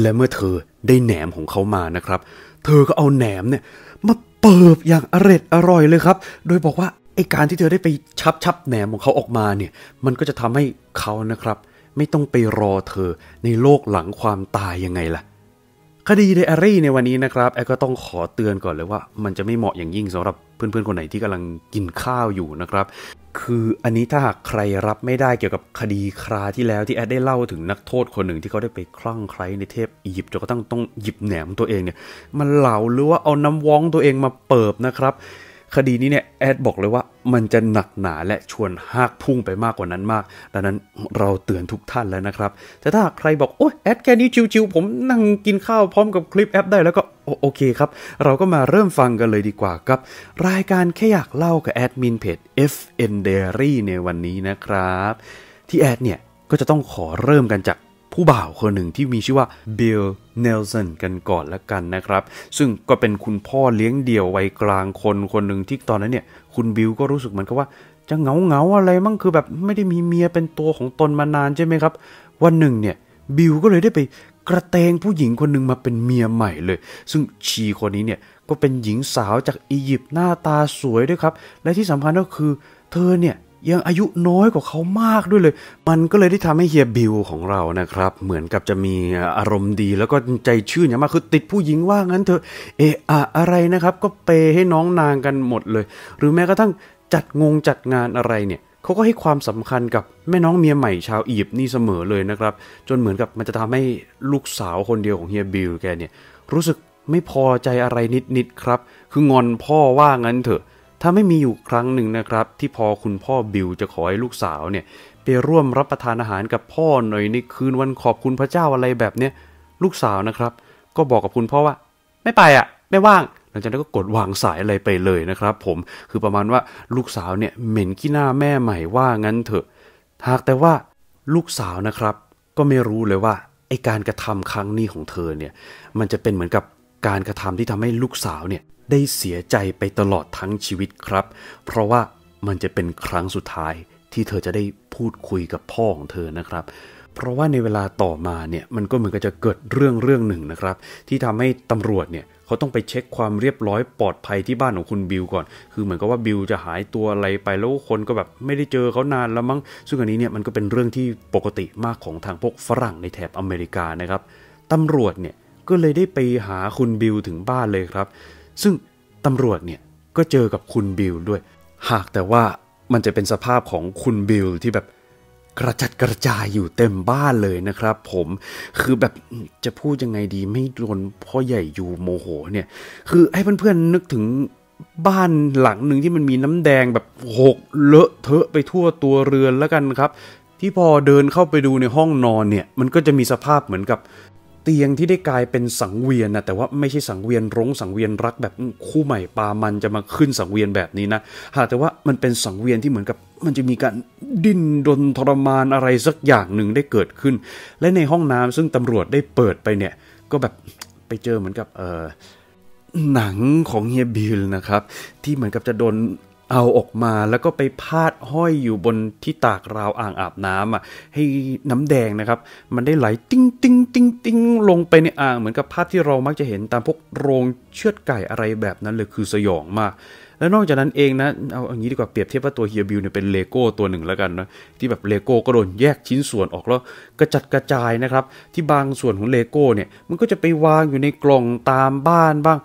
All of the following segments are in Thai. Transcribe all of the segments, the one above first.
และเมื่อเธอได้แหนมของเขามานะครับ เธอก็เอาแหนมเนี่ยมาเปิบอย่างอรอยอร่อยเลยครับ โดยบอกว่าไอการที่เธอได้ไปชับชับแหนมของเขาออกมาเนี่ย มันก็จะทำให้เขานะครับ ไม่ต้องไปรอเธอในโลกหลังความตายยังไงล่ะคดีไดอารี่ในวันนี้นะครับแอก็ต้องขอเตือนก่อนเลยว่ามันจะไม่เหมาะอย่างยิ่งสำหรับเพื่อนๆ คนไหนที่กำลังกินข้าวอยู่นะครับ คืออันนี้ถ้าหากใครรับไม่ได้เกี่ยวกับคดีคราที่แล้วที่แอดได้เล่าถึงนักโทษคนหนึ่งที่เขาได้ไปคลั่งใครในเทพอียิปต์จนกระทั่งต้องหยิบแหนมตัวเองเนี่ยมันเหลาหรือว่าเอาน้ำว้องตัวเองมาเปิบนะครับคดีนี้เนี่ยแอดบอกเลยว่ามันจะหนักหนาและชวนหักพุ่งไปมากกว่านั้นมาก ดังนั้นเราเตือนทุกท่านแล้วนะครับ แต่ถ้าใครบอกโอ้แอดแค่นี้ชิวๆผมนั่งกินข้าวพร้อมกับคลิปแอปได้แล้วก็โอเคครับ เราก็มาเริ่มฟังกันเลยดีกว่าครับ รายการแค่อยากเล่ากับแอดมินเพจ FN Diary ในวันนี้นะครับ ที่แอดเนี่ยก็จะต้องขอเริ่มกันจากผู้บ่าว คนหนึ่งที่มีชื่อว่าเบลเนลสันกันก่อนละกันนะครับ ซึ่งก็เป็นคุณพ่อเลี้ยงเดี่ยววัยกลางคนคนหนึ่งที่ตอนนั้นเนี่ยคุณบิลก็รู้สึกเหมือนกับว่าจะเหงาเงาอะไรมั่งคือแบบไม่ได้มีเมียเป็นตัวของตนมานานใช่ไหมครับ วันหนึ่งเนี่ยบิลก็เลยได้ไปกระเตงผู้หญิงคนหนึ่งมาเป็นเมียใหม่เลย ซึ่งชีคนนี้เนี่ยก็เป็นหญิงสาวจากอียิปต์หน้าตาสวยด้วยครับและที่สำคัญก็คือเธอเนี่ยยังอายุน้อยกว่าเขามากด้วยเลย มันก็เลยได้ทำให้เฮียบิวของเรานะครับ เหมือนกับจะมีอารมณ์ดีแล้วก็ใจชื่นอย่างมาก คือติดผู้หญิงว่า งั้นเถอะ เอะอะอะไรนะครับ ก็เปให้น้องนางกันหมดเลย หรือแม้กระทั่งจัดงงจัดงานอะไรเนี่ย เขาก็ให้ความสำคัญกับแม่น้องเมียใหม่ชาวอียิปต์นี่เสมอเลยนะครับ จนเหมือนกับมันจะทำให้ลูกสาวคนเดียวของเฮียบิวแกเนี่ย รู้สึกไม่พอใจอะไรนิดๆครับ คืองอนพ่อว่างั้นเถอะถ้าไม่มีอยู่ครั้งหนึ่งนะครับ ที่พอคุณพ่อบิวจะขอให้ลูกสาวเนี่ยไปร่วมรับประทานอาหารกับพ่อหน่อยในคืนวันขอบคุณพระเจ้าอะไรแบบเนี้ยลูกสาวนะครับ ก็บอกกับคุณพ่อว่า ไม่ไปอะ่ะไม่ว่าง หลังจากนั้นก็กดวางสายอะไรไปเลยนะครับ ผมคือประมาณว่าลูกสาวเนี่ยเหม็นขี้หน้าแม่ใหม่ว่างั้นเถอะหากแต่ว่าลูกสาวนะครับ ก็ไม่รู้เลยว่าไอการกระทำครั้งนี้ของเธอเนี่ยมันจะเป็นเหมือนกับการกระทำที่ทำให้ลูกสาวเนี่ยได้เสียใจไปตลอดทั้งชีวิตครับ เพราะว่ามันจะเป็นครั้งสุดท้ายที่เธอจะได้พูดคุยกับพ่อของเธอนะครับ เพราะว่าในเวลาต่อมาเนี่ยมันก็เหมือนกับจะเกิดเรื่องเรื่องหนึ่งนะครับ ที่ทำให้ตำรวจเนี่ยเขาต้องไปเช็คความเรียบร้อยปลอดภัยที่บ้านของคุณบิวก่อน คือเหมือนกับว่าบิวจะหายตัวอะไรไปแล้วคนก็แบบไม่ได้เจอเขานานแล้วมั้ง ซึ่งอันนี้เนี่ยมันก็เป็นเรื่องที่ปกติมากของทางพวกฝรั่งในแถบอเมริกานะครับตำรวจเนี่ยก็เลยได้ไปหาคุณบิวถึงบ้านเลยครับซึ่งตำรวจเนี่ยก็เจอกับคุณบิลด้วย หากแต่ว่ามันจะเป็นสภาพของคุณบิลที่แบบกระจัดกระจายอยู่เต็มบ้านเลยนะครับ ผมคือแบบจะพูดยังไงดีไม่โดนพ่อใหญ่อยู่โมโหเนี่ย คือให้เพื่อนๆนึกถึงบ้านหลังหนึ่งที่มันมีน้ำแดงแบบหกเลอะเทอะไปทั่วตัวเรือนแล้วกันครับ ที่พอเดินเข้าไปดูในห้องนอนเนี่ยมันก็จะมีสภาพเหมือนกับเตียงที่ได้กลายเป็นสังเวียนนะแต่ว่าไม่ใช่สังเวียนร้งสังเวียนรักแบบคู่ใหม่ปามันจะมาขึ้นสังเวียนแบบนี้นะหากแต่ว่ามันเป็นสังเวียนที่เหมือนกับมันจะมีการดิ้นดนทรมานอะไร สักอย่างหนึ่งได้เกิดขึ้น และในห้องน้ำซึ่งตำรวจได้เปิดไปเนี่ยก็แบบไปเจอเหมือนกับเออหนังของเฮียบิลนะครับ ที่เหมือนกับจะโดนเอาออกมาแล้วก็ไปพาดห้อยอยู่บนที่ตากราวอ่างอาบน้ำอ่ะให้น้ำแดงนะครับ มันได้ไหลติ้งติ้งติ้งติ้งลงไปในอ่างเหมือนกับภาพที่เรามักจะเห็นตามพวกโรงเชือดไก่อะไรแบบนั้นเลยคือสยองมาก แล้วนอกจากนั้นเองนะ เอาอย่างนี้ดีกว่าเปรียบเทียบว่าตัวเฮียบิวเนี่ยเป็นเลโก้ตัวหนึ่งแล้วกันนะที่แบบเลโก้ก็โดนแยกชิ้นส่วนออกแล้วกระจัดกระจายนะครับที่บางส่วนของเลโก้เนี่ยมันก็จะไปวางอยู่ในกล่องตามบ้านบ้าง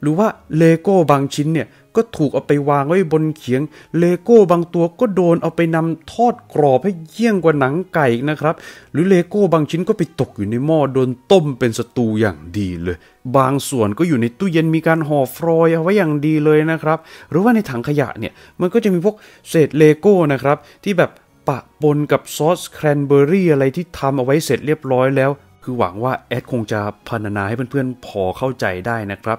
หรือว่าเลโก้บางชิ้นเนี่ยก็ถูกเอาไปวางไว้บนเขียง เลโก้บางตัวก็โดนเอาไปนำทอดกรอบให้เยี่ยงกว่าหนังไก่นะครับหรือเลโก้บางชิ้นก็ไปตกอยู่ในหม้อโดนต้มเป็นสตูอย่างดีเลย บางส่วนก็อยู่ในตู้เย็นมีการห่อฟรอยเอาไว้อย่างดีเลยนะครับหรือว่าในถังขยะเนี่ยมันก็จะมีพวกเศษเลโก้นะครับที่แบบปะปนกับซอสแครนเบอรี่อะไรที่ทำเอาไว้เสร็จเรียบร้อยแล้วคือหวังว่าแอดคงจะพรรณนาให้เพื่อนๆพอเข้าใจได้นะครับ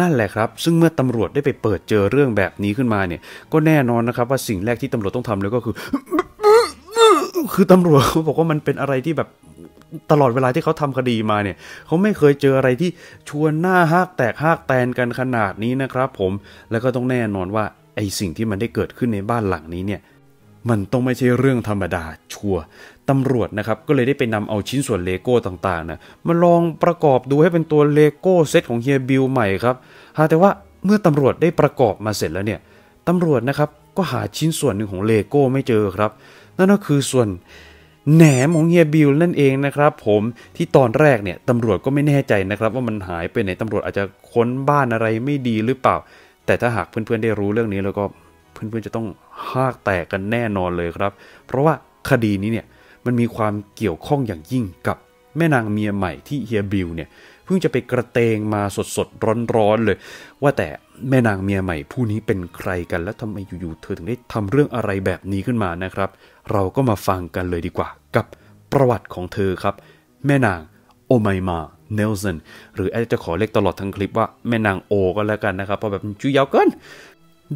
นั่นแหละครับ ซึ่งเมื่อตำรวจได้ไปเปิดเจอเรื่องแบบนี้ขึ้นมาเนี่ยก็แน่นอนนะครับ ว่าสิ่งแรกที่ตำรวจต้องทำเลยก็คือ คือตำรวจเขาบอกว่ามันเป็นอะไรที่แบบตลอดเวลาที่เขาทำคดีมาเนี่ยเขาไม่เคยเจออะไรที่ชวนหน้าหักแตกหักแตนกันขนาดนี้นะครับ ผมแล้วก็ต้องแน่นอนว่าไอสิ่งที่มันได้เกิดขึ้นในบ้านหลังนี้เนี่ยมันต้องไม่ใช่เรื่องธรรมดาชัวตำรวจนะครับ ก็เลยได้ไปนำเอาชิ้นส่วนเลโก้ต่างๆนะมาลองประกอบดูให้เป็นตัวเลโก้เซตของเฮียบิลใหม่ครับหาแต่ว่าเมื่อตำรวจได้ประกอบมาเสร็จแล้วเนี่ยตำรวจนะครับก็หาชิ้นส่วนหนึ่งของเลโก้ไม่เจอครับนั่นก็คือส่วนแหนมของเฮียบิลนั่นเองนะครับผมที่ตอนแรกเนี่ยตำรวจก็ไม่แน่ใจนะครับว่ามันหายไปไหนตำรวจอาจจะค้นบ้านอะไรไม่ดีหรือเปล่า แต่ถ้าหากเพื่อน ๆ ได้รู้เรื่องนี้แล้วก็เพื่อน ๆจะต้องหากแตกกันแน่นอนเลยครับเพราะว่าคดีนี้เนี่ยมันมีความเกี่ยวข้องอย่างยิ่งกับแม่นางเมียใหม่ที่เฮียบิลเนี่ยเพิ่งจะไปกระเตงมาสดสดร้อนร้อนเลย ว่าแต่แม่นางเมียใหม่ผู้นี้เป็นใครกัน และทำไมอยู่ๆเธอถึงได้ทำเรื่องอะไรแบบนี้ขึ้นมานะครับ เราก็มาฟังกันเลยดีกว่ากับประวัติของเธอครับ แม่นางโอไมมาเนลสันหรืออาจจะขอเรียกตลอดทั้งคลิปว่าแม่นางโอก็แล้วกันนะครับเพราะแบบชุยยาวเกิน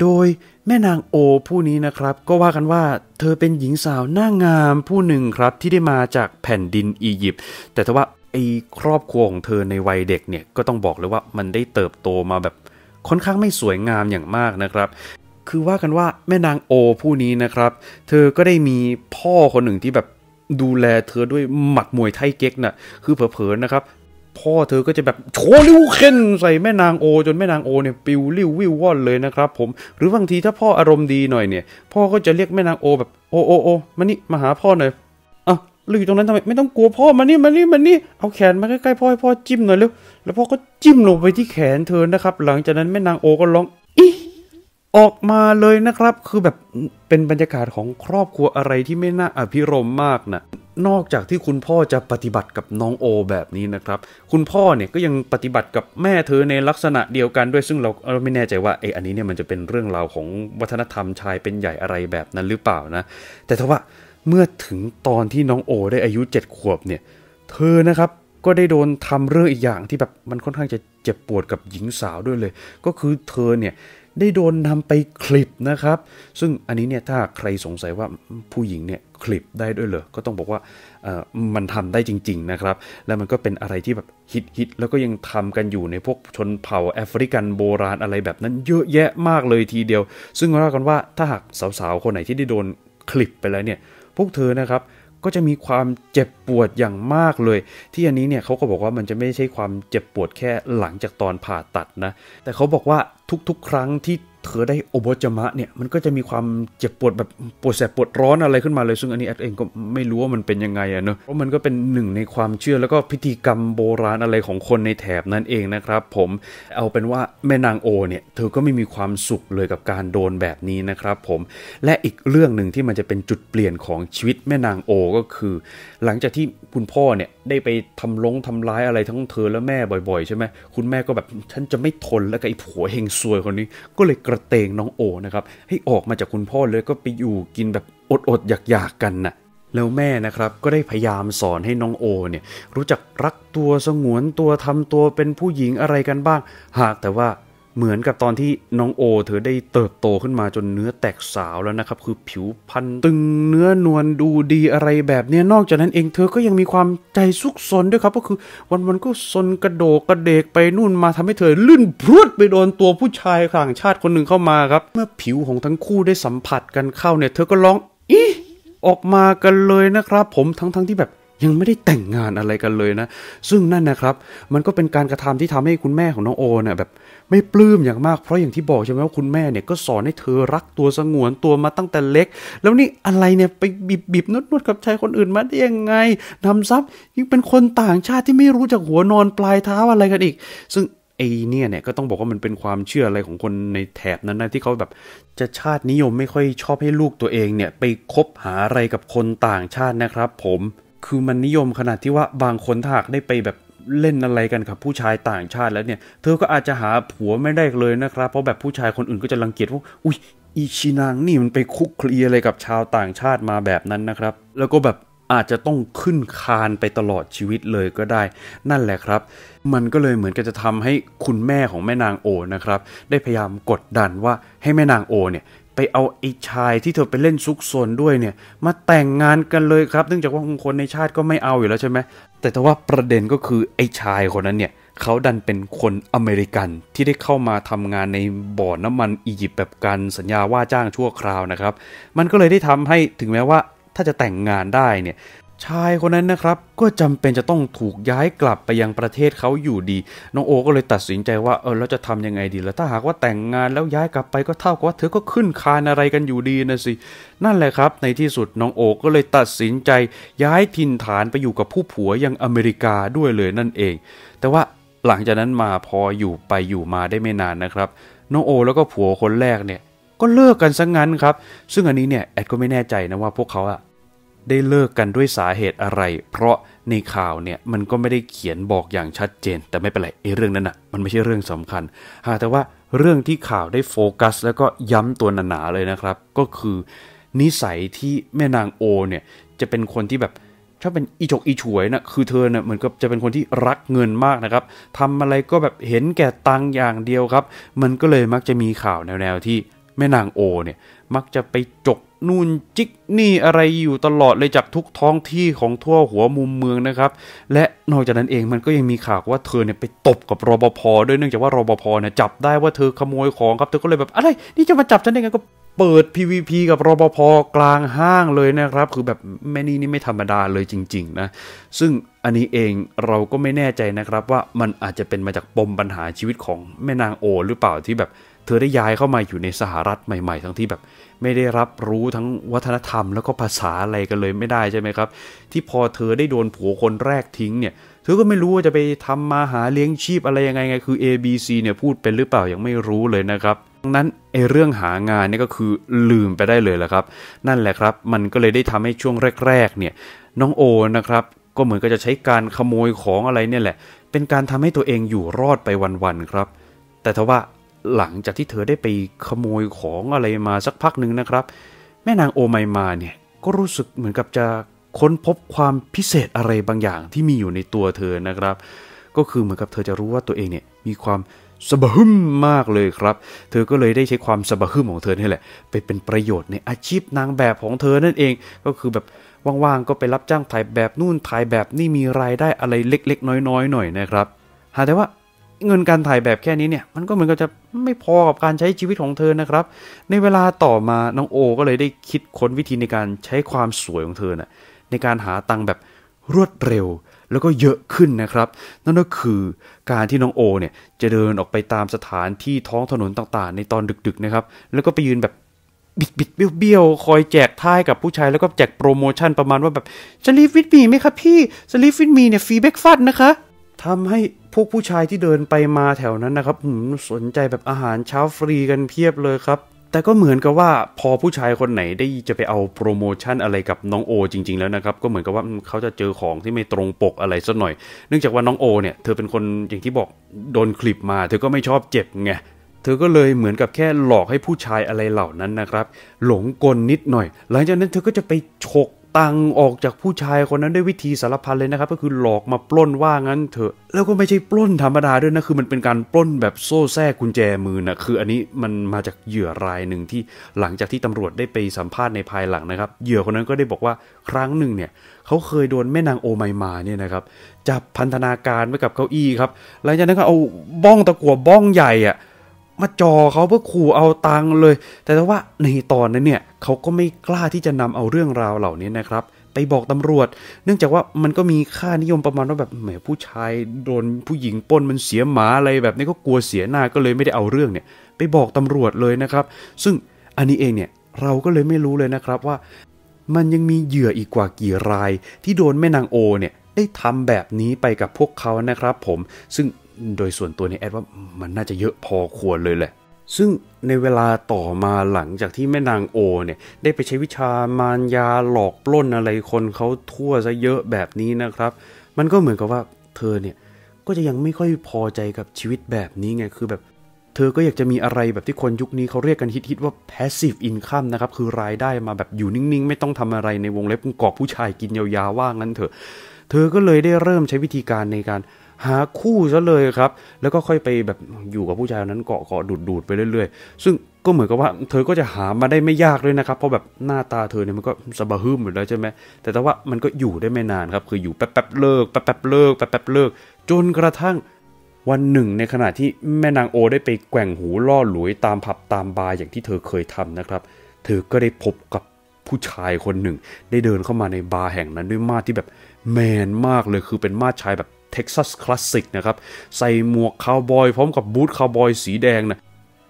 โดยแม่นางโอผู้นี้นะครับ ก็ว่ากันว่าเธอเป็นหญิงสาวหน้างามผู้หนึ่งครับที่ได้มาจากแผ่นดินอียิปต์แต่ถ้าว่าไอ้ครอบครัวของเธอในวัยเด็กเนี่ยก็ต้องบอกเลยว่ามันได้เติบโตมาแบบ ค่อนข้างไม่สวยงามอย่างมากนะครับ คือว่ากันว่าแม่นางโอผู้นี้นะครับ เธอก็ได้มีพ่อคนหนึ่งที่แบบดูแลเธอด้วยหมัดมวยไทยเก๊กนะ่ะคือเผลอๆนะครับพ่อเธอก็จะแบบโชลิ้วเข็นใส่แม่นางโอจนแม่นางโอเนี่ยปิวลิ้ววิวว่อนเลยนะครับ ผม หรือบางทีถ้าพ่ออารมณ์ดีหน่อยเนี่ยพ่อก็จะเรียกแม่นางโอแบบโอโอโอมานี่มาหาพ่อหน่อยอ่ะลราอยู่ตรงนั้นทำไมไม่ต้องกลัวพ่อมานี่มานี่มานี่เอาแขนมาใกล้ๆพ่อให้พ่อจิ้มหน่อยเร็วแล้วพ่อก็จิ้มลงไปที่แขนเธอนะครับ หลังจากนั้นแม่นางโอก็ร้องออกมาเลยนะครับคือแบบเป็นบรรยากาศของครอบครัวอะไรที่ไม่น่าอภิรมมากนะนอกจากที่คุณพ่อจะปฏิบัติกับน้องโอแบบนี้นะครับ คุณพ่อเนี่ยก็ยังปฏิบัติกับแม่เธอในลักษณะเดียวกันด้วยซึ่งเราเราไม่แน่ใจว่าเอออันนี้เนี่ยมันจะเป็นเรื่องราวของวัฒนธรรมชายเป็นใหญ่อะไรแบบนั้นหรือเปล่านะ แต่ทว่าเมื่อถึงตอนที่น้องโอได้อายุ7ขวบเนี่ย เธอนะครับก็ได้โดนทำเรื่องอีกอย่างที่แบบมันค่อนข้างจะเจ็บปวดกับหญิงสาวด้วยเลย ก็คือเธอเนี่ยได้โดนนำไปคลิปนะครับ ซึ่งอันนี้เนี่ยถ้าใครสงสัยว่าผู้หญิงเนี่ยคลิปได้ด้วยเหรอ ก็ต้องบอกว่ามันทำได้จริงๆนะครับ แล้วมันก็เป็นอะไรที่แบบฮิตฮิตแล้วก็ยังทำกันอยู่ในพวกชนเผ่าแอฟริกันโบราณอะไรแบบนั้นเยอะแยะมากเลยทีเดียว ซึ่งเล่ากันว่าถ้าหากสาวๆคนไหนที่ได้โดนคลิปไปแล้วเนี่ย พวกเธอนะครับก็จะมีความเจ็บปวดอย่างมากเลย ที่อันนี้เนี่ยเขาก็บอกว่ามันจะไม่ใช่ความเจ็บปวดแค่หลังจากตอนผ่าตัดนะ แต่เขาบอกว่าทุกๆครั้งที่เธอได้โอบจมะเนี่ยมันก็จะมีความเจ็บปวดแบบปวดแสบปวดร้อนอะไรขึ้นมาเลย ซึ่งอันนี้แอดเองก็ไม่รู้ว่ามันเป็นยังไงอะเนอะเพราะมันก็เป็นหนึ่งในความเชื่อ แล้วก็พิธีกรรมโบราณอะไรของคนในแถบนั้นเองนะครับ ผมเอาเป็นว่าแม่นางโอเนี่ยเธอก็ไม่มีความสุขเลยกับการโดนแบบนี้นะครับ ผมและอีกเรื่องหนึ่งที่มันจะเป็นจุดเปลี่ยนของชีวิตแม่นางโอก็คือหลังจากที่คุณพ่อเนี่ยได้ไปทำลงทำร้ายอะไรทั้งเธอและแม่บ่อยๆใช่ไหมคุณแม่ก็แบบฉันจะไม่ทนแล้วกับไอ้ผัวเฮงซวยคนนี้ ก็เลยกระเตงน้องโอนะครับให้ออกมาจากคุณพ่อเลยก็ไปอยู่กินแบบอดๆอยากๆกันนะ่ะแล้วแม่นะครับก็ได้พยายามสอนให้น้องโอเนี่ยรู้จักรักตัวสงวนตัวทำตัวเป็นผู้หญิงอะไรกันบ้าง หากแต่ว่าเหมือนกับตอนที่น้องโอเธอได้เติบโตขึ้นมาจนเนื้อแตกสาวแล้วนะครับ คือผิวพันตึงเนื้อนวลดูดีอะไรแบบนี้นอกจากนั้นเองเธอก็ยังมีความใจซุกซนด้วยครับ ก็คือวันๆก็ซนกระโดกกระเดกไปนู่นมาทำให้เธอลื่นพรวดไปโดนตัวผู้ชายข่างชาติคนหนึ่งเข้ามาครับ เมื่อผิวของทั้งคู่ได้สัมผัสกันเข้าเนี่ยเธอก็ร้องอีออกมากันเลยนะครับ ผมทั้ง ๆทที่แบบยังไม่ได้แต่งงานอะไรกันเลยนะ ซึ่งนั่นนะครับมันก็เป็นการกระทำที่ทำให้คุณแม่ของน้องโอเนี่ยแบบไม่ปลื้มอย่างมากเพราะอย่างที่บอกใช่ไหมว่าคุณแม่เนี่ยก็สอนให้เธอรักตัวสงวนตัวมาตั้งแต่เล็ก แล้วนี่อะไรเนี่ยไปบีบบีบนวดนวดกับชายคนอื่นมาได้ยังไงนำซับยิ่งเป็นคนต่างชาติที่ไม่รู้จักหัวนอนปลายเท้าอะไรกันอีก ซึ่งไอเนี่ยเนี่ยก็ต้องบอกว่ามันเป็นความเชื่ออะไรของคนในแถบนั้นนะที่เขาแบบจะชาตินิยมไม่ค่อยชอบให้ลูกตัวเองเนี่ยไปคบหาอะไรกับคนต่างชาตินะครับ ผมคือมันนิยมขนาดที่ว่าบางคนถากได้ไปแบบเล่นอะไรกันกับผู้ชายต่างชาติแล้วเนี่ย เธอก็อาจจะหาผัวไม่ได้เลยนะครับ เพราะแบบผู้ชายคนอื่นก็จะรังเกียจว่าอุ้ยอีชินางนี่มันไปคุกคลีอะไรกับชาวต่างชาติมาแบบนั้นนะครับ แล้วก็แบบอาจจะต้องขึ้นคานไปตลอดชีวิตเลยก็ได้ นั่นแหละครับ มันก็เลยเหมือนกันจะทำให้คุณแม่ของแม่นางโอนะครับได้พยายามกดดันว่าให้แม่นางโอเนี่ยไปเอาไอ้ชายที่เธอไปเล่นซุกซนด้วยเนี่ยมาแต่งงานกันเลยครับ เนื่องจากว่าคนในชาติก็ไม่เอาอยู่แล้วใช่ไหมแต่แต่ว่าประเด็นก็คือไอ้ชายคนนั้นเนี่ยเขาดันเป็นคนอเมริกันที่ได้เข้ามาทำงานในบ่อน้ำมันอียิปต์แบบกันสัญญาว่าจ้างชั่วคราวนะครับมันก็เลยได้ทำให้ถึงแม้ว่าถ้าจะแต่งงานได้เนี่ยชายคนนั้นนะครับก็จำเป็นจะต้องถูกย้ายกลับไปยังประเทศเขาอยู่ดีน้องโอ ก็เลยตัดสินใจว่าเออเราจะทำยังไงดีแล้วถ้าหากว่าแต่งงานแล้วย้ายกลับไปก็เท่ากับว่าเธอก็ขึ้นคานอะไรกันอยู่ดีนะสินั่นแหละครับในที่สุดน้องโอก็เลยตัดสินใจ ย้ายถิ่นฐานไปอยู่กับผู้ผัวยังอเมริกาด้วยเลยนั่นเอง แต่ว่าหลังจากนั้นมาพออยู่ไปอยู่มาได้ไม่นานนะครับน้องโอแล้วก็ผัวคนแรกเนี่ยก็เลิกกันซะงงั้นครับซึ่งอันนี้เนี่ยแอดก็ไม่แน่ใจนะว่าพวกเขาอะได้เลิกกันด้วยสาเหตุอะไร เพราะในข่าวเนี่ย มันก็ไม่ได้เขียนบอกอย่างชัดเจน แต่ไม่เป็นไรไอ้เรื่องนั้นอ่ะมันไม่ใช่เรื่องสำคัญหากแต่ว่าเรื่องที่ข่าวได้โฟกัส แล้วก็ย้ำตัวหนาๆเลยนะครับ ก็คือนิสัยที่แม่นางโอเนี่ย จะเป็นคนที่แบบชอบเป็นอีจกอีฉวยนะคือเธอเนะ่ยเหมือนกับจะเป็นคนที่รักเงินมากนะครับทำอะไรก็แบบเห็นแก่ตังอย่างเดียวครับ มันก็เลยมักจะมีข่าวแนวๆที่แม่นางโอเนี่ยมักจะไปจกนู่นจิกนี่อะไรอยู่ตลอดเลยจากทุกท้องที่ของทั่วหัวมุมเมืองนะครับ และนอกจากนั้นเองมันก็ยังมีข่าวว่าเธอเนี่ยไปตบกับรปภด้วยเนื่องจากว่ารปภเนี่ยจับได้ว่าเธอขโมยของครับเธอก็เลยแบบอะไรนี่จะมาจับฉันได้ไงก็เปิด PVP กับรปภกลางห้างเลยนะครับ คือแบบแม่นี่นี่ไม่ธรรมดาเลยจริงๆนะซึ่งอันนี้เองเราก็ไม่แน่ใจนะครับ ว่ามันอาจจะเป็นมาจากปมปัญหาชีวิตของแม่นางโอหรือเปล่าที่แบบ เธอได้ย้ายเข้ามาอยู่ในสหรัฐใหม่ๆ ทั้งที่แบบไม่ได้รับรู้ทั้งวัฒนธรรม แล้วก็ภาษาอะไรกันเลยไม่ได้ใช่ไหมครับ ที่พอเธอได้โดนผัวคนแรกทิ้งเนี่ยเธอก็ไม่รู้ว่าจะไปทำมาหาเลี้ยงชีพอะไรยังไงไง คือ A B C เนี่ยพูดเป็นหรือเปล่ายังไม่รู้เลยนะครับดังนั้นไอ้เรื่องหางานนี่ก็คือลืมไปได้เลยแหละครับ นั่นแหละครับมันก็เลยได้ทำให้ช่วงแรกๆเนี่ยน้องโอนะครับก็เหมือนก็จะใช้การขโมยของอะไรเนี่ยแหละ เป็นการทำให้ตัวเองอยู่รอดไปวันๆครับ แต่ทว่าหลังจากที่เธอได้ไปขโมยของอะไรมาสักพักหนึ่งนะครับ แม่นางโอไมมาเนี่ยก็รู้สึกเหมือนกับจะค้นพบความพิเศษอะไรบางอย่างที่มีอยู่ในตัวเธอนะครับ ก็คือเหมือนกับเธอจะรู้ว่าตัวเองเนี่ยมีความสบหึมมากเลยครับ เธอก็เลยได้ใช้ความสบหึมของเธอนี่แหละไปเป็นประโยชน์ในอาชีพนางแบบของเธอนั่นเองก็คือแบบว่างๆก็ไปรับจ้างถ่ายแบบนู่นถ่ายแบบนี่มีรายได้อะไรเล็กๆ น้อยๆหน่อยนะครับ หาแต่ว่าเงินการถ่ายแบบแค่นี้เนี่ยมันก็เหมือนกับจะไม่พอกับการใช้ชีวิตของเธอนะครับ ในเวลาต่อมาน้องโอ ก็เลยได้คิดค้นวิธีในการใช้ความสวยของเธอนะ่ะในการหาตังค์แบบรวดเร็วแล้วก็เยอะขึ้นนะครับ นั่นก็คือการที่น้องโอเนี่ยจะเดินออกไปตามสถานที่ท้องถนนต่างๆ ในตอนดึกๆนะครับแล้วก็ไปยืนแบบบิดบิดเบี้ยวเบี้ยวคอยแจกท้ายกับผู้ชายแล้วก็แจกโปรโมชั่นประมาณว่าแบบจะลีฟวิดมีไหมครับพี่จะลีฟวิดมีเนี่ยฟรีเบคฟาดนะคะทำให้พวกผู้ชายที่เดินไปมาแถวนั้นนะครับืมสนใจแบบอาหารเช้าฟรีกันเพียบเลยครับ แต่ก็เหมือนกับว่าพอผู้ชายคนไหนได้จะไปเอาโปรโมชั่นอะไรกับน้องโอจริงๆแล้วนะครับ ก็เหมือนกับว่าเขาจะเจอของที่ไม่ตรงปกอะไรสักหน่อย เนื่องจากว่าน้องโอเนี่ยเธอเป็นคนอย่างที่บอกโดนคลิปมาเธอก็ไม่ชอบเจ็บไง เธอก็เลยเหมือนกับแค่หลอกให้ผู้ชายอะไรเหล่านั้นนะครับหลงกลนิดหน่อย หลังจากนั้นเธอก็จะไปฉกตังออกจากผู้ชายคนนั้นด้วยวิธีสารพันเลยนะครับ ก็คือหลอกมาปล้นว่างั้นเถอะ แล้วก็ไม่ใช่ปล้นธรรมดาด้วยนะคือมันเป็นการปล้นแบบโซ่แทรกกุญแจมือนะคืออันนี้มันมาจากเหยื่อรายหนึ่งที่หลังจากที่ตำรวจได้ไปสัมภาษณ์ในภายหลังนะครับเหยื่อคนนั้นก็ได้บอกว่าครั้งหนึ่งเนี่ยเขาเคยโดนแม่นางโอไมมาเนี่ยนะครับจับพันธนาการไว้กับเก้าอี้ครับหลังจากนั้นก็เอาบ้องตะกั่วบ้องใหญ่อะ่ะมาจ่อเขาเพื่อขู่เอาตังเลย แต่ว่าในตอนนั้นเนี่ยเขาก็ไม่กล้าที่จะนำเอาเรื่องราวเหล่านี้นะครับ ไปบอกตำรวจ เนื่องจากว่ามันก็มีค่านิยมประมาณว่าแบบแหมผู้ชายโดนผู้หญิงป้นมันเสียหมาอะไรแบบนี้ก็กลัวเสียหน้าก็เลยไม่ได้เอาเรื่องเนี่ยไปบอกตำรวจเลยนะครับ ซึ่งอันนี้เองเนี่ยเราก็เลยไม่รู้เลยนะครับว่า มันยังมีเหยื่ออีกกว่ากี่ราย ที่โดนแม่นางโอเนี่ยได้ทำแบบนี้ไปกับพวกเขานะครับ ผม ซึ่งโดยส่วนตัวเนี่ยแอดว่ามันน่าจะเยอะพอควรเลยแหละ ซึ่งในเวลาต่อมาหลังจากที่แม่นางโอเนี่ยได้ไปใช้วิชามารยาหลอกปล้นอะไรคนเขาทั่วซะเยอะแบบนี้นะครับ มันก็เหมือนกับว่าเธอเนี่ยก็จะยังไม่ค่อยพอใจกับชีวิตแบบนี้ไง คือแบบ เธอก็อยากจะมีอะไรแบบที่คนยุคนี้เขาเรียกกันฮิตๆว่า passive income นะครับ คือรายได้มาแบบอยู่นิ่งๆ ไม่ต้องทำอะไรในวงเล็บกอบผู้ชายกินยาวๆว่างั้นเถอะ เธอก็เลยได้เริ่มใช้วิธีการในการหาคู่ซะเลยครับ แล้วก็ค่อยไปแบบอยู่กับผู้ชายนั้นเกาะเกาะดูดดูดไปเรื่อยๆ ซึ่งก็เหมือนกับว่าเธอ ก็จะหามาได้ไม่ยากด้วยนะครับ เพราะแบบหน้าตาเธอเนี่ยมันก็สบะฮึ่มอยู่แล้วใช่ไหมแต่แต่ว่ามันก็อยู่ได้ไม่นานครับ คืออยู่แป๊บๆเลิก แป๊บๆเลิก แป๊บๆเลิก จนกระทั่งวันหนึ่งในขณะที่แม่นางโอได้ไปแกว่งหูล่อหลวยตามผับตามบาร์อย่างที่เธอเคยทำนะครับ เธอก็ได้พบกับผู้ชายคนหนึ่ง ได้เดินเข้ามาในบาร์แห่งนั้นด้วยมาดที่แบบแมนมากเลยคือเป็นมาดชายแบบท็กซัสคลาสสิกนะครับ ใส่หมวกคาวบอย พร้อมกับบูทคาวบอยสีแดงนะ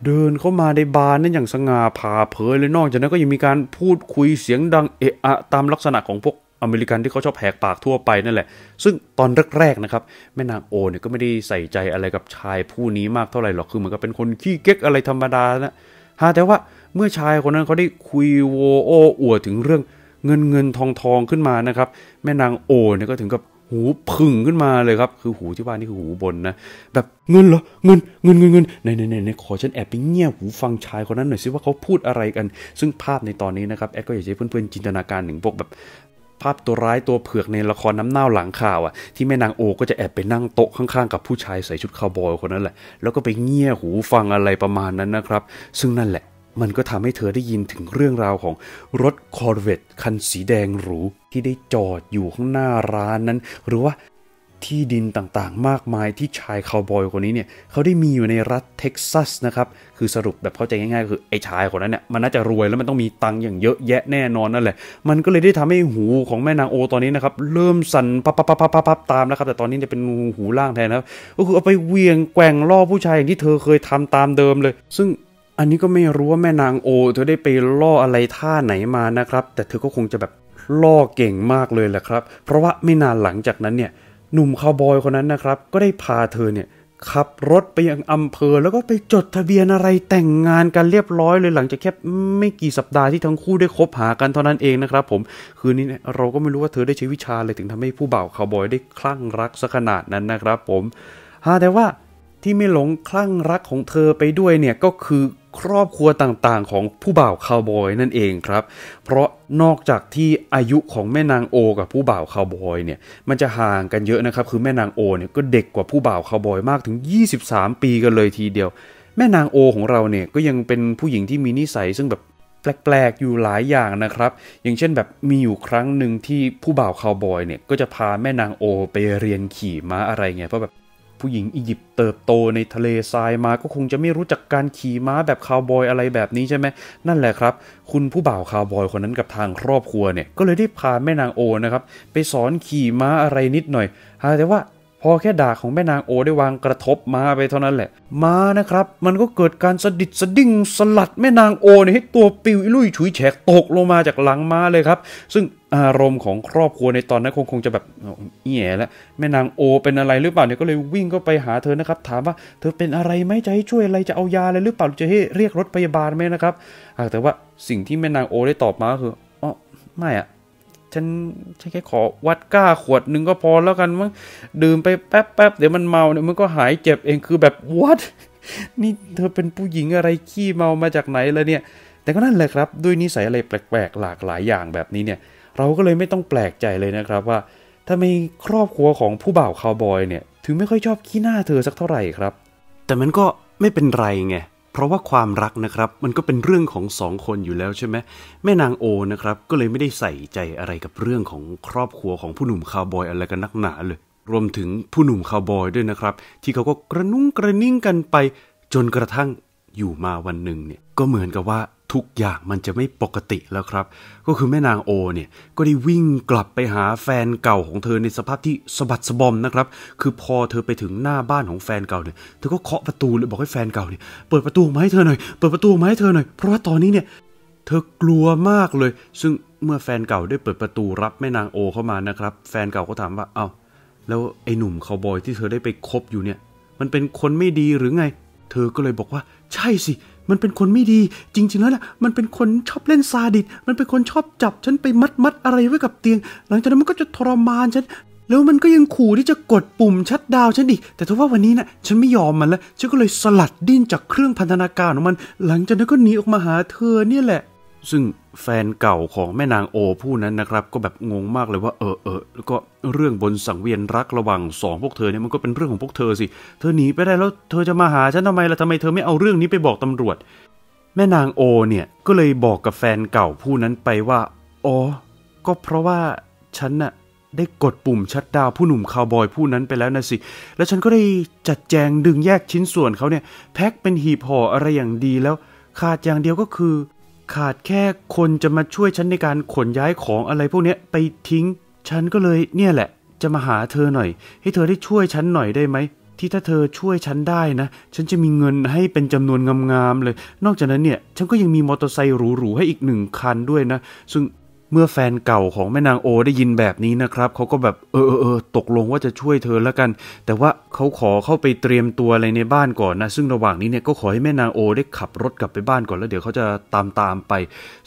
เดินเข้ามาในบาร์นั่นอย่างสง่าผ่าเผยเลยนอกจากนั้นก็ยังมีการพูดคุยเสียงดังเอะอะตามลักษณะของพวกอเมริกันที่เขาชอบแหกปากทั่วไปนั่นแหละซึ่งตอนแรกๆนะครับ แม่นางโอเนี่ยก็ไม่ได้ใส่ใจอะไรกับชายผู้นี้มากเท่าไหร่หรอกคือเหมือนกับเป็นคนขี้เก๊กอะไรธรรมดานะฮะแต่ว่าเมื่อชายคนนั้นเขาได้คุยโวโออวดถึงเรื่องเงินเงินทองทองขึ้นมานะครับแม่นางโอเนี่ยก็ถึงกับหูพึ่งขึ้นมาเลยครับคือหูที่ว่า นี่คือหูบนนะแบบเงินเหรอเงินเงินเงินเงินนในในในขอฉันแอบไปเงี่ยหูฟังชายคนนั้นหน่อยสิว่าเขาพูดอะไรกัน ซึ่งภาพในตอนนี้นะครับแอดก็อยากให้เพื่อนๆจินตนาการถึงพวกแบบ ภาพตัวร้ายตัวเผือกในละครน้ำเน่าหลังข่าวอ่ะที่แม่นางโอ ก็จะแอบไปนั่งโต๊ะข้างๆกับผู้ชายใส่ชุดคาวบอยคนนั้นแหละแล้วก็ไปเงี่ยหูฟังอะไรประมาณนั้นนะครับซึ่งนั่นแหละมันก็ทำให้เธอได้ยินถึงเรื่องราวของรถคอร์เวต คันสีแดงหรู ที่ได้จอดอยู่ข้างหน้าร้านนั้น หรือว่าที่ดินต่างๆ มากมายที่ชายคาวบอยคนนี้เนี่ยเขาได้มีอยู่ในรัฐเท็กซัสนะครับ คือสรุปแบบเข้าใจง่ายๆคือไอ้ชายคนนั้นเนี่ยมันน่าจะรวยแล้วมันต้องมีตังค์อย่างเยอะแยะแน่นอนนั่นแหละมันก็เลยได้ทำให้หูของแม่นางโอตอนนี้นะครับ เริ่มสั่นปับป๊บปับปับปับตามนะครับแต่ตอนนี้จะเป็นหูล่างแทนนะก็คือเอาไปเวียงแกว่งล่อผู้ชายอย่างที่เธอเคยทำตามเดิมเลย ซึ่งอันนี้ก็ไม่รู้ว่าแม่นางโอเธอได้ไปล่ออะไรท่าไหนมานะครับ แต่เธอก็คงจะแบบล่อเก่งมากเลยแหละครับ เพราะว่าไม่นานหลังจากนั้นเนี่ย หนุ่มคาวบอยคนนั้นนะครับ ก็ได้พาเธอเนี่ยขับรถไปยังอำเภอแล้วก็ไปจดทะเบียนอะไรแต่งงานกันเรียบร้อยเลยหลังจากแค่ไม่กี่สัปดาห์ที่ทั้งคู่ได้คบหากันเท่านั้นเองนะครับผมคืนนี้เนี่ยเราก็ไม่รู้ว่าเธอได้ใช้วิชาอะไรถึงทำให้ผู้บ่าวคาวบอยได้คลั่งรักซะขนาดนั้นนะครับ ผมฮาแต่ว่าที่ไม่หลงคลั่งรักของเธอไปด้วยเนี่ยก็คือครอบครัวต่างๆของผู้บ่าวคาวบอยนั่นเองครับเพราะนอกจากที่อายุของแม่นางโอกับผู้บ่าวคาวบอยเนี่ยมันจะห่างกันเยอะนะครับ คือแม่นางโอเนี่ยก็เด็กกว่าผู้บ่าวคาวบอยมากถึง 23 ปีกันเลยทีเดียว แม่นางโอของเราเนี่ยก็ยังเป็นผู้หญิงที่มีนิสัยซึ่งแบบแปลกๆอยู่หลายอย่างนะครับ อย่างเช่นแบบมีอยู่ครั้งหนึ่งที่ผู้บ่าวคาวบอยเนี่ยก็จะพาแม่นางโอไปเรียนขี่ม้าอะไรเงี้ยเพราะแบบผู้หญิงอียิปต์เติบโตในทะเลทรายมาก็คงจะไม่รู้จักการขี่ม้าแบบคาวบอยอะไรแบบนี้ใช่ไหม นั่นแหละครับคุณผู้บ่าวคาวบอยคนนั้นกับทางครอบครัวเนี่ย ก็เลยได้พาแม่นางโอนะครับไปสอนขี่ม้าอะไรนิดหน่อย แต่ว่าพอแค่ดาบของแม่นางโอได้วางกระทบมาไปเท่านั้นแหละม้านะครับ มันก็เกิดการสะดิดสะดิ้งสลัดแม่นางโอเนี่ยให้ตัวปิวิลุยฉุยแฉกตกลงมาจากหลังม้าเลยครับ ซึ่งอารมณ์ของครอบครัวในตอนนั้นคงคงจะแบบเอี่ยแล้วแม่นางโอเป็นอะไรหรือเปล่าเนี่ยก็เลยวิ่งก็ไปหาเธอนะครับ ถามว่าเธอเป็นอะไรไหมจะให้ช่วยอะไรจะเอายาอะไรหรือเปล่าจะให้เรียกรถพยาบาลไหมนะครับแต่ว่าสิ่งที่แม่นางโอได้ตอบมาคืออ๋อไม่อะฉันฉันแค่ขอวัดก้าขวดหนึ่งก็พอแล้วกันมั้งดื่มไปแป๊บแป๊บเดี๋ยวมันเมาเนี่ยมันก็หายเจ็บเองคือแบบวัดนี่เธอเป็นผู้หญิงอะไรขี้เมามาจากไหนแล้วเนี่ย แต่ก็นั่นแหละครับ ด้วยนิสัยอะไรแปลก ๆ หลากหลายอย่างแบบนี้เนี่ย เราก็เลยไม่ต้องแปลกใจเลยนะครับว่าทำไมครอบครัวของผู้บ่าวคาวบอย เนี่ยถึงไม่ค่อยชอบขี้หน้าเธอสักเท่าไหร่ครับ แต่มันก็ไม่เป็นไรไงเพราะว่าความรักนะครับมันก็เป็นเรื่องของสองคนอยู่แล้วใช่ไหมแม่นางโอนะครับ ก็เลยไม่ได้ใส่ใจอะไรกับเรื่องของครอบครัวของผู้หนุ่มคาวบอยอะไรกันนักหนาเลย รวมถึงผู้หนุ่มคาวบอยด้วยนะครับ ที่เขาก็กระนุ้งกระนิ่งกันไป จนกระทั่งอยู่มาวันหนึ่งเนี่ยก็เหมือนกับว่าทุกอย่างมันจะไม่ปกติแล้วครับ ก็คือแม่นางโอเนี่ยก็ได้วิ่งกลับไปหาแฟนเก่าของเธอในสภาพที่สะบัดสะบอมนะครับ คือพอเธอไปถึงหน้าบ้านของแฟนเก่าเนี่ยเธอก็เคาะประตูเลยบอกให้แฟนเก่าเนี่ยเปิดประตูมาให้เธอหน่อย เปิดประตูมาให้เธอหน่อย เพราะว่าตอนนี้เนี่ยเธอกลัวมากเลย ซึ่งเมื่อแฟนเก่าได้เปิดประตูรับแม่นางโอเข้ามานะครับ แฟนเก่าก็ถามว่า เอา้า แล้วไอ้หนุ่มเขาบอยที่เธอได้ไปคบอยู่เนี่ย มันเป็นคนไม่ดีหรือไง เธอก็เลยบอกว่า ใช่สิมันเป็นคนไม่ดี จริง ๆแล้วนะมันเป็นคนชอบเล่นซาดิส มันเป็นคนชอบจับฉันไปมัดมัดอะไรไว้กับเตียง หลังจากนั้นมันก็จะทรมานฉันแล้วมันก็ยังขู่ที่จะกดปุ่มชัดดาวฉันอีกแต่ทว่าวันนี้นะ่ะฉันไม่ยอมมันแล้วฉันก็เลยสลัดดิ้นจากเครื่องพันธนาการของมัน หลังจากนั้นก็หนีออกมาหาเธอเนี่ยแหละซึ่งแฟนเก่าของแม่นางโอผู้นั้นนะครับ ก็แบบงงมากเลยว่าเออเออแล้วก็เรื่องบนสังเวียนรักระหว่างสองพวกเธอเนี่ยมันก็เป็นเรื่องของพวกเธอสิเธอหนีไปได้แล้ว เธอจะมาหาฉันทำไมล่ะทำไมเธอไม่เอาเรื่องนี้ไปบอกตำรวจ แม่นางโอเนี่ยก็เลยบอกกับแฟนเก่าผู้นั้นไปว่าอ๋อก็เพราะว่าฉันน่ะได้กดปุ่มชัดดาวผู้หนุ่มคาวบอยผู้นั้นไปแล้วนะสิ แล้วฉันก็ได้จัดแจงดึงแยกชิ้นส่วนเขาเนี่ย แพ็คเป็นหีบห่ออะไรอย่างดีแล้วขาดอย่างเดียวก็คือขาดแค่คนจะมาช่วยฉันในการขนย้ายของอะไรพวกนี้ไปทิ้งฉันก็เลยเนี่ยแหละ จะมาหาเธอหน่อย ให้เธอได้ช่วยฉันหน่อยได้ไหม ที่ถ้าเธอช่วยฉันได้นะ ฉันจะมีเงินให้เป็นจำนวนงามๆเลย นอกจากนั้นเนี่ย ฉันก็ยังมีมอเตอร์ไซค์หรูๆ ให้อีกหนึ่งคันด้วยนะซึ่งเมื่อแฟนเก่าของแม่นางโอได้ยินแบบนี้นะครับ เขาก็แบบเออเออเออตกลงว่าจะช่วยเธอแล้วกัน แต่ว่าเขาขอเข้าไปเตรียมตัวอะไรในบ้านก่อนนะ ซึ่งระหว่างนี้เนี่ยก็ขอให้แม่นางโอได้ขับรถกลับไปบ้านก่อนแล้วเดี๋ยวเขาจะตามตามไป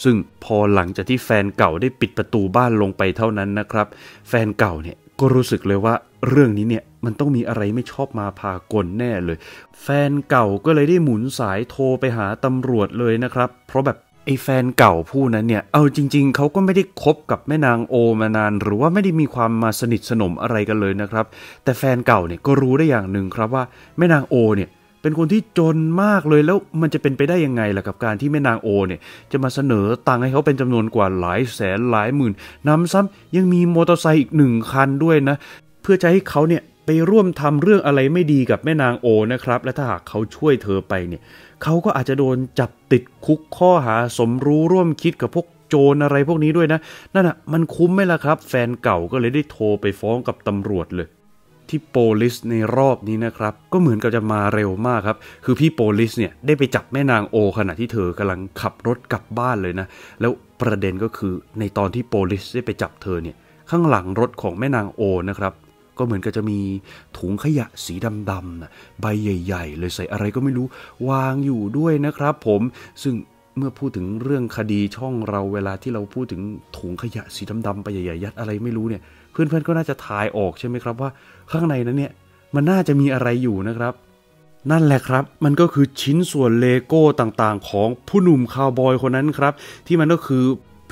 ซึ่งพอหลังจากที่แฟนเก่าได้ปิดประตูบ้านลงไปเท่านั้นนะครับ แฟนเก่าเนี่ยก็รู้สึกเลยว่าเรื่องนี้เนี่ยมันต้องมีอะไรไม่ชอบมาพากลแน่เลย แฟนเก่าก็เลยได้หมุนสายโทรไปหาตำรวจเลยนะครับ เพราะแบบไอแฟนเก่าผู้นั้นเนี่ย เอาจริงๆเขาก็ไม่ได้คบกับแม่นางโอมานาน หรือว่าไม่ได้มีความมาสนิทสนมอะไรกันเลยนะครับ แต่แฟนเก่าเนี่ยก็รู้ได้อย่างหนึ่งครับว่า แม่นางโอเนี่ยเป็นคนที่จนมากเลยแล้วมันจะเป็นไปได้ยังไงล่ะกับการที่แม่นางโอเนี่ยจะมาเสนอตังค์ให้เขาเป็นจำนวนกว่าหลายแสนหลายหมื่นนำซ้ำยังมีมอเตอร์ไซค์อีกหนึ่งคันด้วยนะ เพื่อจะให้เขาเนี่ยไปร่วมทำเรื่องอะไรไม่ดีกับแม่นางโอนะครับ และถ้าหากเขาช่วยเธอไปเนี่ยเขาก็อาจจะโดนจับติดคุกข้อหาสมรู้ร่วมคิดกับพวกโจรอะไรพวกนี้ด้วยนะนั่นอ่ะมันคุ้มไหมล่ะครับ แฟนเก่าก็เลยได้โทรไปฟ้องกับตำรวจเลย ที่โปลิสในรอบนี้นะครับ ก็เหมือนกับจะมาเร็วมากครับคือพี่โปลิสเนี่ยได้ไปจับแม่นางโอ ขณะที่เธอกำลังขับรถกลับบ้านเลยนะ แล้วประเด็นก็คือในตอนที่โปลิสได้ไปจับเธอเนี่ยข้างหลังรถของแม่นางโอนะครับก็เหมือนกับจะมีถุงขยะสีดำๆนะใบใหญ่ ๆ เลยใส่อะไรก็ไม่รู้ วางอยู่ด้วยนะครับ ผมซึ่งเมื่อพูดถึงเรื่องคดีช่องเราเวลาที่เราพูดถึงถุงขยะสีดำๆไปใหญ่ๆยัดอะไรไม่รู้เนี่ย เพื่อนๆก็น่าจะทายออกใช่ไหมครับว่า ข้างในนั้นเนี่ยมันน่าจะมีอะไรอยู่นะครับ นั่นแหละครับ มันก็คือชิ้นส่วนเลโก้ต่างๆ ของผู้หนุ่มคาวบอยคนนั้นครับ ที่มันก็คือ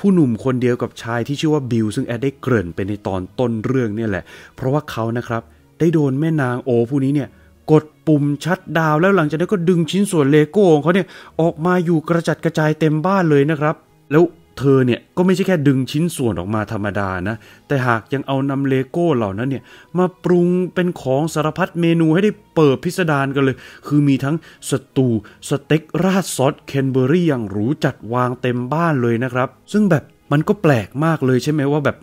ผู้หนุ่มคนเดียวกับชายที่ชื่อว่าบิลซึ่งแอดได้เกริ่นไปในตอนต้นเรื่องเนี่ยแหละ เพราะว่าเขานะครับ ได้โดนแม่นางโอผู้นี้เนี่ย กดปุ่มชัดดาวแล้วหลังจากนั้นก็ดึงชิ้นส่วนเลโก้ของเขาเนี่ย ออกมาอยู่กระจัดกระจายเต็มบ้านเลยนะครับแล้วเธอเนี่ยก็ไม่ใช่แค่ดึงชิ้นส่วนออกมาธรรมดานะ แต่หากยังเอานำเลโก้เหล่านั้นเนี่ยมาปรุงเป็นของสารพัดเมนูให้ได้เปิดพิสดารกันเลย คือมีทั้งสตู สเต็กราดซอส เคนเบอรี่อย่างหรูจัดวางเต็มบ้านเลยนะครับ ซึ่งแบบมันก็แปลกมากเลยใช่ไหมว่าแบบ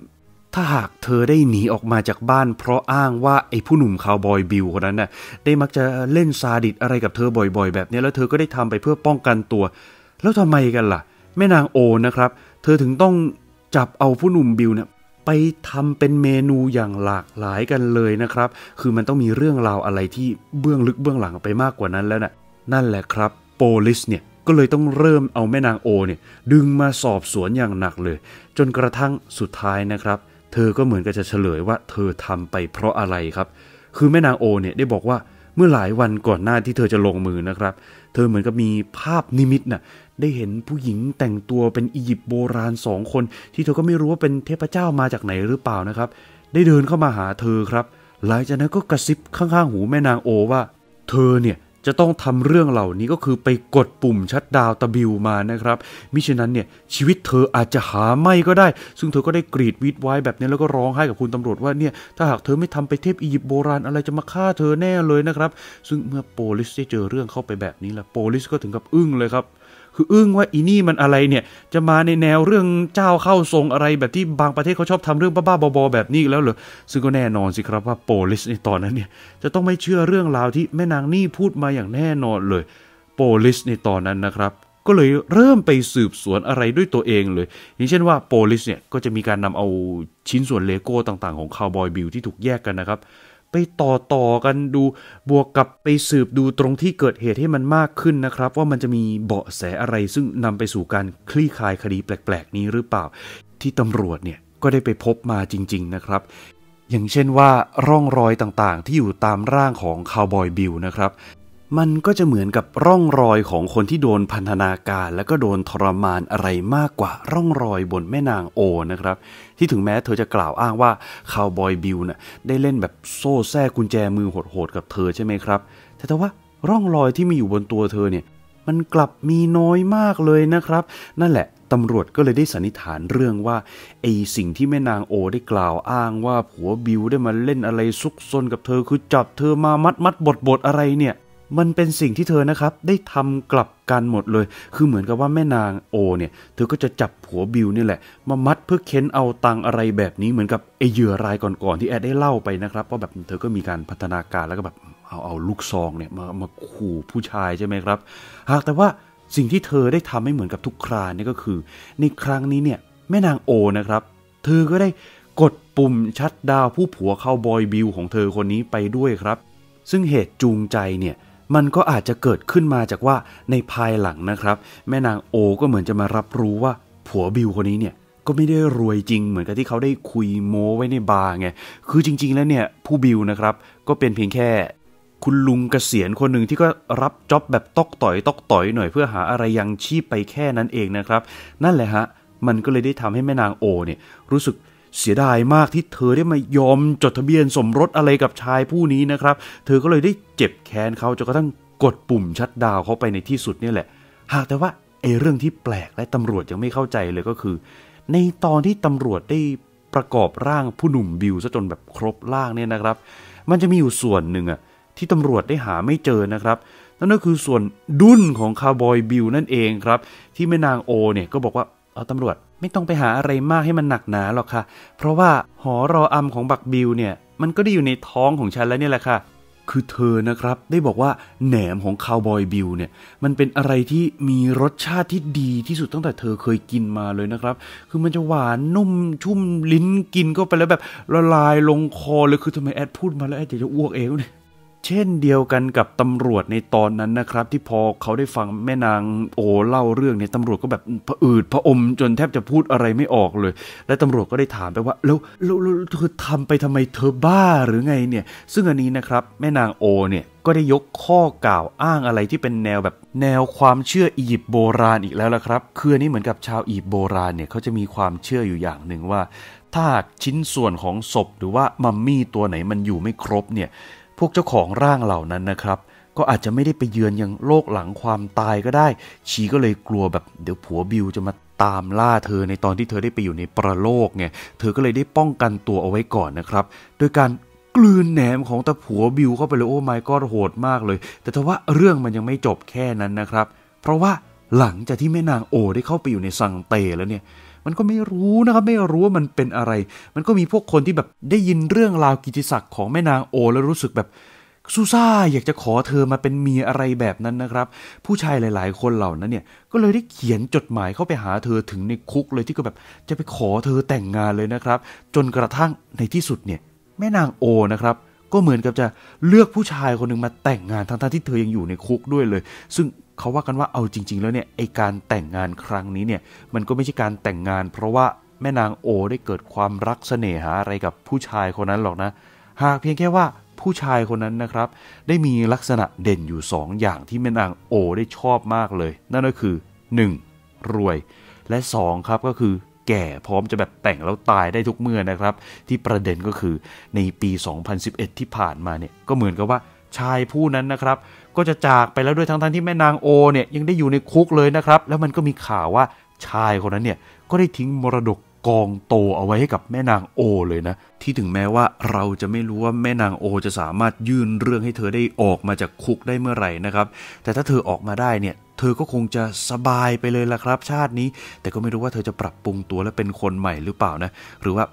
ถ้าหากเธอได้หนีออกมาจากบ้านเพราะอ้างว่า ไอ้ผู้หนุ่มคาวบอยบิลคนนั้นน่ะได้มักจะเล่นซาดิสอะไรกับเธอบ่อยๆแบบนี้แล้วเธอก็ได้ทำไปเพื่อป้องกันตัว แล้วทำไมกันล่ะแม่นางโอนะครับ เธอถึงต้องจับเอาผู้หนุ่มบิวเนี่ยไปทำเป็นเมนูอย่างหลากหลายกันเลยนะครับ คือมันต้องมีเรื่องราวอะไรที่เบื้องลึกเบื้องหลังไปมากกว่านั้นแล้วนะ่ะ นั่นแหละครับ โปลิสเนี่ย ก็เลยต้องเริ่มเอาแม่นางโอเนี่ยดึงมาสอบสวนอย่างหนักเลย จนกระทั่งสุดท้ายนะครับ เธอก็เหมือนกับจะเฉลยว่าเธอทำไปเพราะอะไรครับ คือแม่นางโอเนี่ยได้บอกว่าเมื่อหลายวันก่อนหน้าที่เธอจะลงมือนะครับ เธอเหมือนกับมีภาพนิมิตนะ่ะได้เห็นผู้หญิงแต่งตัวเป็นอียิปต์โบราณสองคน ที่เธอก็ไม่รู้ว่าเป็นเทพเจ้ามาจากไหนหรือเปล่านะครับ ได้เดินเข้ามาหาเธอครับหลังจากนั้นก็กระซิบข้างๆหูแม่นางโอว่า เธอเนี่ยจะต้องทำเรื่องเหล่านี้ก็คือไปกดปุ่มชัดดาวตะบิวมานะครับมิฉะนั้นเนี่ยชีวิตเธออาจจะหาไม่ก็ได้ ซึ่งเธอก็ได้กรีดวิดไว้แบบนี้แล้วก็ร้องไห้กับคุณตำรวจว่าเนี่ย ถ้าหากเธอไม่ทำไปเทพอียิปต์โบราณอะไรจะมาฆ่าเธอแน่เลยนะครับซึ่งเมื่อโปลิสได้เจอเรื่องเข้าไปแบบนี้ละโปลิสก็ถึงกับอึ้งเลยครับคืออึ้งว่าอีนี่มันอะไรเนี่ย จะมาในแนวเรื่องเจ้าเข้าทรงอะไรแบบที่บางประเทศเขาชอบทำเรื่องบ้าๆบอๆแบบนี้แล้วเหรอ ซึ่งก็แน่นอนสิครับว่าโปลิสในตอนนั้นเนี่ยจะต้องไม่เชื่อเรื่องราวที่แม่นางนี่พูดมาอย่างแน่นอนเลย โปลิสในตอนนั้นนะครับ ก็เลยเริ่มไปสืบสวนอะไรด้วยตัวเองเลย อย่างเช่นว่าโปลิสเนี่ยก็จะมีการนำเอาชิ้นส่วนเลโก้ต่าง ๆของคาวบอยบิลที่ถูกแยกกันนะครับไปต่อต่อกันดูบวกกับไปสืบดูตรงที่เกิดเหตุให้มันมากขึ้นนะครับ ว่ามันจะมีเบาะแสอะไรซึ่งนำไปสู่การคลี่คลายคดีแปลก ๆ นี้หรือเปล่า ที่ตำรวจเนี่ยก็ได้ไปพบมาจริง ๆนะครับ อย่างเช่นว่าร่องรอยต่างๆ ที่อยู่ตามร่างของคาวบอยบิลนะครับมันก็จะเหมือนกับร่องรอยของคนที่โดนพันธนาการ และก็โดนทรมานอะไรมากกว่าร่องรอยบนแม่นางโอนะครับที่ถึงแม้เธอจะกล่าวอ้างว่าคาวบอยบิลน่ะได้เล่นแบบโซ่แท้กุญแจมือโหดๆกับเธอใช่ไหมครับ แต่แต่ว่าร่องรอยที่มีอยู่บนตัวเธอเนี่ยมันกลับมีน้อยมากเลยนะครับ นั่นแหละตำรวจก็เลยได้สันนิษฐานเรื่องว่า ไอสิ่งที่แม่นางโอได้กล่าวอ้างว่าผัวบิวได้มาเล่นอะไรซุกซนกับเธอคือจับเธอมามัดมัดบดบดอะไรเนี่ยมันเป็นสิ่งที่เธอนะครับได้ทำกลับกันหมดเลย คือเหมือนกับว่าแม่นางโอเนี่ยเธอก็จะจับผัวบิวนี่แหละ มามัดเพื่อเค้นเอาตังอะไรแบบนี้เหมือนกับไอเหยื่อรายก่อนๆ ที่แอดได้เล่าไปนะครับว่าแบบเธอก็มีการพัฒนาการแล้วก็แบบเอาเอาลูกซองเนี่ยมามาขู่ผู้ชายใช่ไหมครับ หากแต่ว่าสิ่งที่เธอได้ทำให้เหมือนกับทุกครานี่ก็คือ ในครั้งนี้เนี่ยแม่นางโอนะครับ เธอก็ได้กดปุ่มชัดดาวผู้ผัวเข้าบอยบิวของเธอคนนี้ไปด้วยครับ ซึ่งเหตุจูงใจเนี่ยมันก็อาจจะเกิดขึ้นมาจากว่าในภายหลังนะครับ แม่นางโอก็เหมือนจะมารับรู้ว่าผัวบิวคนนี้เนี่ยก็ไม่ได้รวยจริงเหมือนกับที่เขาได้คุยโม้ไว้ในบาร์ไงคือจริง ๆ แล้วเนี่ยผู้บิวนะครับก็เป็นเพียงแค่คุณลุงเกษียณคนหนึ่งที่ก็รับจ็อบแบบตอกต่อยตอกต่อยหน่อยเพื่อหาอะไรยังชีพไปแค่นั้นเองนะครับ นั่นแหละฮะมันก็เลยได้ทำให้แม่นางโอเนี่ยรู้สึกเสียดายมากที่เธอได้มายอมจดทะเบียนสมรสอะไรกับชายผู้นี้นะครับ เธอก็เลยได้เจ็บแค้นเขาจนกระทั่งกดปุ่มชัดดาวเขาไปในที่สุดนี่แหละ หากแต่ว่าไอ้เรื่องที่แปลกและตำรวจยังไม่เข้าใจเลยก็คือ ในตอนที่ตำรวจได้ประกอบร่างผู้หนุ่มบิวซะจนแบบครบร่างเนี่ยนะครับ มันจะมีอยู่ส่วนหนึ่งอะที่ตำรวจได้หาไม่เจอนะครับ นั่นก็คือส่วนดุนของคาร์บอยบิวนั่นเองครับ ที่แม่นางโอเนี่ยก็บอกว่าเอาตำรวจไม่ต้องไปหาอะไรมากให้มันหนักหนาหรอกค่ะ เพราะว่าหอรออัมของบักบิลเนี่ยมันก็ได้อยู่ในท้องของฉันแล้วเนี่ยแหละค่ะ คือเธอนะครับได้บอกว่าแหนมของคาวบอยบิลเนี่ยมันเป็นอะไรที่มีรสชาติที่ดีที่สุดตั้งแต่เธอเคยกินมาเลยนะครับ คือมันจะหวานนุ่มชุ่มลิ้นกินก็ไปแล้วแบบละลายลงคอเลย คือทำไมแอดพูดมาแล้วแอดอยากจะอ้วกเองเนี่ยเช่นเดียวกันกับตำรวจในตอนนั้นนะครับ ที่พอเขาได้ฟังแม่นางโอเล่าเรื่องเนี่ยตำรวจก็แบบผะอืดผะอมจนแทบจะพูดอะไรไม่ออกเลย และตำรวจก็ได้ถามไปว่า แล้วแล้วเธอทำไปทำไมเธอบ้าหรือไงเนี่ย ซึ่งอันนี้นะครับ แม่นางโอเนี่ยก็ได้ยกข้อกล่าวอ้างอะไรที่เป็นแนวแบบแนวความเชื่ออียิปต์โบราณอีกแล้วละครับคืออันี้เหมือนกับชาวอียิปต์โบราณเนี่ยเขาจะมีความเชื่ออยู่อย่างหนึ่งว่า ถ้าชิ้นส่วนของศพหรือว่ามัมมี่ตัวไหนมันอยู่ไม่ครบเนี่ยพวกเจ้าของร่างเหล่านั้นนะครับ ก็อาจจะไม่ได้ไปเยือนยังโลกหลังความตายก็ได้ ชีก็เลยกลัวแบบเดี๋ยวผัวบิวจะมาตามล่าเธอในตอนที่เธอได้ไปอยู่ในประโลกไงเธอก็เลยได้ป้องกันตัวเอาไว้ก่อนนะครับ โดยการกลืนแหนมของตะผัวบิวเข้าไปเลยโอ้ไม่ก็โหดมากเลยแต่ทว่าเรื่องมันยังไม่จบแค่นั้นนะครับ เพราะว่าหลังจากที่แม่นางโอได้เข้าไปอยู่ในสังเตแล้วเนี่ยมันก็ไม่รู้นะครับไม่รู้ว่ามันเป็นอะไร มันก็มีพวกคนที่แบบได้ยินเรื่องราวกิติศักดิ์ของแม่นางโอ แล้วรู้สึกแบบซูซ่าอยากจะขอเธอมาเป็นเมียอะไรแบบนั้นนะครับ ผู้ชายหลาย ๆ คนเหล่านั้นเนี่ยก็เลยได้เขียนจดหมายเข้าไปหาเธอถึงในคุกเลยที่ก็แบบจะไปขอเธอแต่งงานเลยนะครับ จนกระทั่งในที่สุดเนี่ย แม่นางโอนะครับ ก็เหมือนกับจะเลือกผู้ชายคนหนึ่งมาแต่งงานทั้งๆที่เธอยังอยู่ในคุกด้วยเลย ซึ่งเขาว่ากันว่าเอาจริงๆแล้วเนี่ย ไอการแต่งงานครั้งนี้เนี่ย มันก็ไม่ใช่การแต่งงานเพราะว่าแม่นางโอ ได้เกิดความรักเสน่หาอะไรกับผู้ชายคนนั้นหรอกนะ หากเพียงแค่ว่าผู้ชายคนนั้นนะครับ ได้มีลักษณะเด่นอยู่ 2 อย่างที่แม่นางโอได้ชอบมากเลย นั่นก็คือ 1. รวย และ 2 ครับก็คือแก่พร้อมจะแบบแต่งแล้วตายได้ทุกเมื่อนะครับ ที่ประเด็นก็คือในปี 2011 ที่ผ่านมาเนี่ยก็เหมือนกับว่าชายผู้นั้นนะครับก็จะจากไปแล้วด้วยทั้งทัที่แม่นางโอเนี่ยยังได้อยู่ในคุกเลยนะครับ แล้วมันก็มีข่าวว่าชายคนนั้นเนี่ยก็ได้ทิ้งมรดกกองโตเอาไว้ให้กับแม่นางโอเลยนะ ที่ถึงแม้ว่าเราจะไม่รู้ว่าแม่นางโอจะสามารถยื่นเรื่องให้เธอได้ออกมาจากคุกได้เมื่อไหร่นะครับ แต่ถ้าเธอออกมาได้เนี่ย เธอก็คงจะสบายไปเลยละครับ ชาตินี้แต่ก็ไม่รู้ว่าเธอจะปรับปรุงตัวและเป็นคนใหม่หรือเปล่านะหรือว่า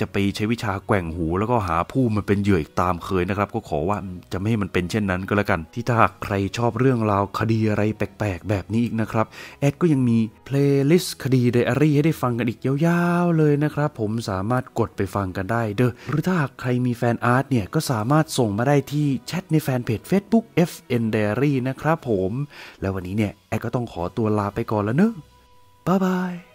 จะไปใช้วิชาแกว่งหูแล้วก็หาผู้มันเป็นเหยื่ออีกตามเคยนะครับ ก็ขอว่าจะไม่ให้มันเป็นเช่นนั้นก็แล้วกัน ที่ถ้าใครชอบเรื่องราวคดีอะไรแปลกๆ แบบนี้อีกนะครับ แอดก็ยังมีเพลย์ลิสต์คดีไดอารี่ให้ได้ฟังกันอีกยาวๆเลยนะครับ ผมสามารถกดไปฟังกันได้ เด้อหรือถ้าหากใครมีแฟนอาร์ตเนี่ยก็สามารถส่งมาได้ที่แชทในแฟนเพจ Facebook FN Diary นะครับ ผม แล้ววันนี้เนี่ยแอดก็ต้องขอตัวลาไปก่อนแล้วเนอะบ๊ายบาย